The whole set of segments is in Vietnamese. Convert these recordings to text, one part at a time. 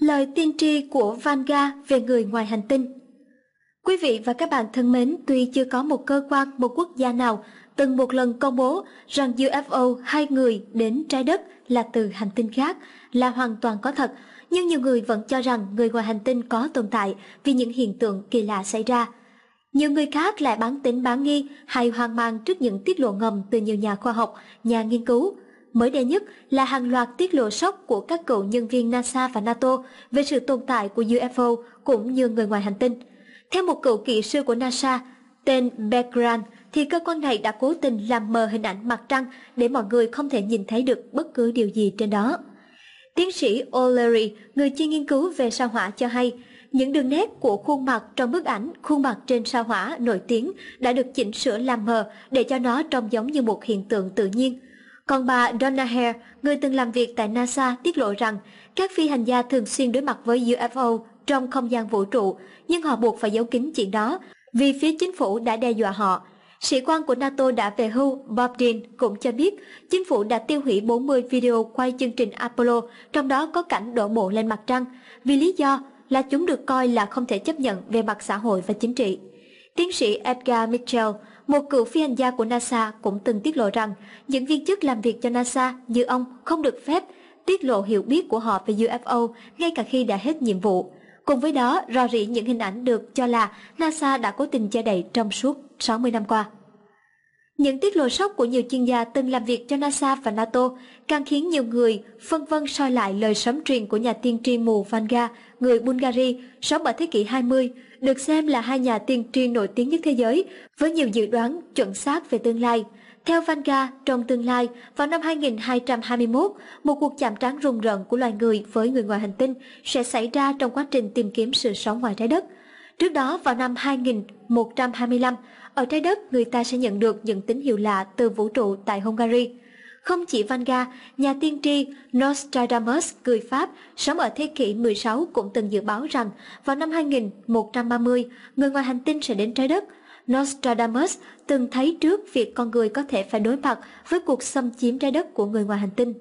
Lời tiên tri của Vanga về người ngoài hành tinh Quý vị và các bạn thân mến, tuy chưa có một cơ quan, một quốc gia nào từng một lần công bố rằng UFO hai người đến trái đất là từ hành tinh khác là hoàn toàn có thật, nhưng nhiều người vẫn cho rằng người ngoài hành tinh có tồn tại vì những hiện tượng kỳ lạ xảy ra. Nhiều người khác lại bán tính bán nghi hay hoang mang trước những tiết lộ ngầm từ nhiều nhà khoa học, nhà nghiên cứu – Mới đây nhất là hàng loạt tiết lộ sốc của các cựu nhân viên NASA và NATO về sự tồn tại của UFO cũng như người ngoài hành tinh. Theo một cựu kỹ sư của NASA tên Bergrand, thì cơ quan này đã cố tình làm mờ hình ảnh mặt trăng để mọi người không thể nhìn thấy được bất cứ điều gì trên đó. Tiến sĩ O'Leary, người chuyên nghiên cứu về sao hỏa cho hay, những đường nét của khuôn mặt trong bức ảnh, khuôn mặt trên sao hỏa nổi tiếng đã được chỉnh sửa làm mờ để cho nó trông giống như một hiện tượng tự nhiên – còn bà Donna Hare, người từng làm việc tại NASA, tiết lộ rằng các phi hành gia thường xuyên đối mặt với UFO trong không gian vũ trụ, nhưng họ buộc phải giấu kín chuyện đó vì phía chính phủ đã đe dọa họ. Sĩ quan của NATO đã về hưu Bob Dean cũng cho biết chính phủ đã tiêu hủy 40 video quay chương trình Apollo, trong đó có cảnh đổ bộ lên mặt trăng, vì lý do là chúng được coi là không thể chấp nhận về mặt xã hội và chính trị. Tiến sĩ Edgar Mitchell, một cựu phi hành gia của NASA cũng từng tiết lộ rằng những viên chức làm việc cho NASA như ông không được phép tiết lộ hiểu biết của họ về UFO ngay cả khi đã hết nhiệm vụ. Cùng với đó, rò rỉ những hình ảnh được cho là NASA đã cố tình che đậy trong suốt 60 năm qua. Những tiết lộ sốc của nhiều chuyên gia từng làm việc cho NASA và NATO càng khiến nhiều người phân vân soi lại lời sấm truyền của nhà tiên tri mù Vanga, người Bulgari, sống ở thế kỷ 20, được xem là hai nhà tiên tri nổi tiếng nhất thế giới, với nhiều dự đoán chuẩn xác về tương lai. Theo Vanga, trong tương lai, vào năm 2221, một cuộc chạm trán rùng rợn của loài người với người ngoài hành tinh sẽ xảy ra trong quá trình tìm kiếm sự sống ngoài trái đất – Trước đó vào năm 2125, ở trái đất người ta sẽ nhận được những tín hiệu lạ từ vũ trụ tại Hungary. Không chỉ Vanga, nhà tiên tri Nostradamus người Pháp sống ở thế kỷ 16 cũng từng dự báo rằng vào năm 2130, người ngoài hành tinh sẽ đến trái đất. Nostradamus từng thấy trước việc con người có thể phải đối mặt với cuộc xâm chiếm trái đất của người ngoài hành tinh.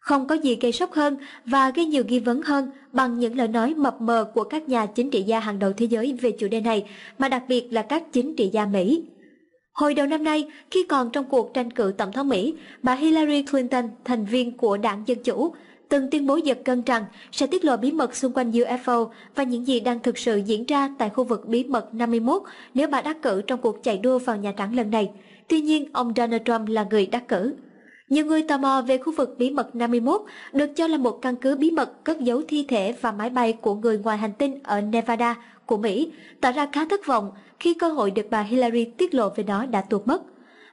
Không có gì gây sốc hơn và gây nhiều nghi vấn hơn bằng những lời nói mập mờ của các nhà chính trị gia hàng đầu thế giới về chủ đề này, mà đặc biệt là các chính trị gia Mỹ. Hồi đầu năm nay, khi còn trong cuộc tranh cử tổng thống Mỹ, bà Hillary Clinton, thành viên của đảng Dân Chủ, từng tuyên bố giật cân rằng sẽ tiết lộ bí mật xung quanh UFO và những gì đang thực sự diễn ra tại khu vực bí mật 51 nếu bà đắc cử trong cuộc chạy đua vào Nhà Trắng lần này. Tuy nhiên, ông Donald Trump là người đắc cử. Nhiều người tò mò về khu vực bí mật 51 được cho là một căn cứ bí mật cất giấu thi thể và máy bay của người ngoài hành tinh ở Nevada của Mỹ, tỏ ra khá thất vọng khi cơ hội được bà Hillary tiết lộ về nó đã tuột mất.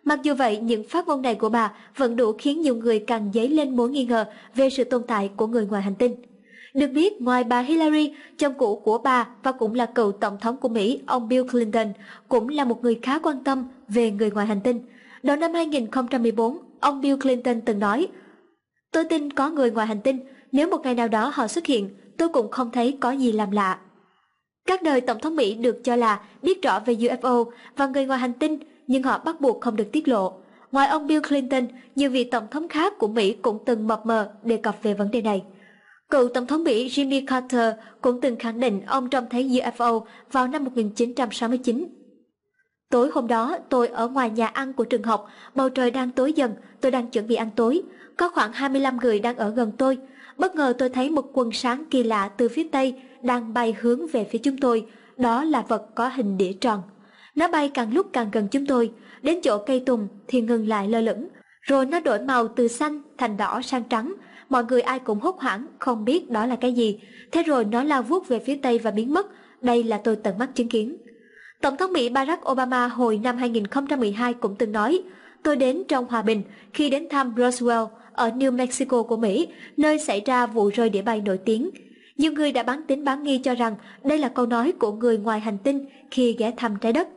Mặc dù vậy, những phát ngôn này của bà vẫn đủ khiến nhiều người càng dấy lên mối nghi ngờ về sự tồn tại của người ngoài hành tinh. Được biết, ngoài bà Hillary, chồng cũ của bà và cũng là cựu tổng thống của Mỹ, ông Bill Clinton, cũng là một người khá quan tâm về người ngoài hành tinh. Đầu năm 2014, ông Bill Clinton từng nói. Tôi tin có người ngoài hành tinh, nếu một ngày nào đó họ xuất hiện, tôi cũng không thấy có gì làm lạ. Các đời Tổng thống Mỹ được cho là biết rõ về UFO và người ngoài hành tinh, nhưng họ bắt buộc không được tiết lộ. Ngoài ông Bill Clinton, nhiều vị tổng thống khác của Mỹ cũng từng mập mờ đề cập về vấn đề này. Cựu Tổng thống Mỹ Jimmy Carter cũng từng khẳng định ông trông thấy UFO vào năm 1969. Tối hôm đó tôi ở ngoài nhà ăn của trường học, bầu trời đang tối dần, tôi đang chuẩn bị ăn tối. Có khoảng 25 người đang ở gần tôi. Bất ngờ tôi thấy một quần sáng kỳ lạ từ phía Tây đang bay hướng về phía chúng tôi. Đó là vật có hình đĩa tròn. Nó bay càng lúc càng gần chúng tôi, đến chỗ cây tùng thì ngừng lại lơ lửng. Rồi nó đổi màu từ xanh thành đỏ sang trắng. Mọi người ai cũng hốt hoảng, không biết đó là cái gì. Thế rồi nó lao vuốt về phía Tây và biến mất. Đây là tôi tận mắt chứng kiến. Tổng thống Mỹ Barack Obama hồi năm 2012 cũng từng nói, tôi đến trong hòa bình khi đến thăm Roswell ở New Mexico của Mỹ, nơi xảy ra vụ rơi đĩa bay nổi tiếng. Nhiều người đã bán tính bán nghi cho rằng đây là câu nói của người ngoài hành tinh khi ghé thăm trái đất.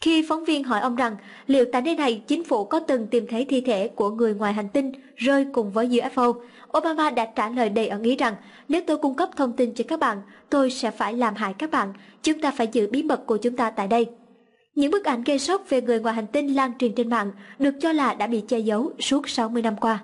Khi phóng viên hỏi ông rằng liệu tại nơi này chính phủ có từng tìm thấy thi thể của người ngoài hành tinh rơi cùng với UFO, Obama đã trả lời đầy ẩn ý rằng nếu tôi cung cấp thông tin cho các bạn, tôi sẽ phải làm hại các bạn, chúng ta phải giữ bí mật của chúng ta tại đây. Những bức ảnh gây sốc về người ngoài hành tinh lan truyền trên mạng được cho là đã bị che giấu suốt 60 năm qua.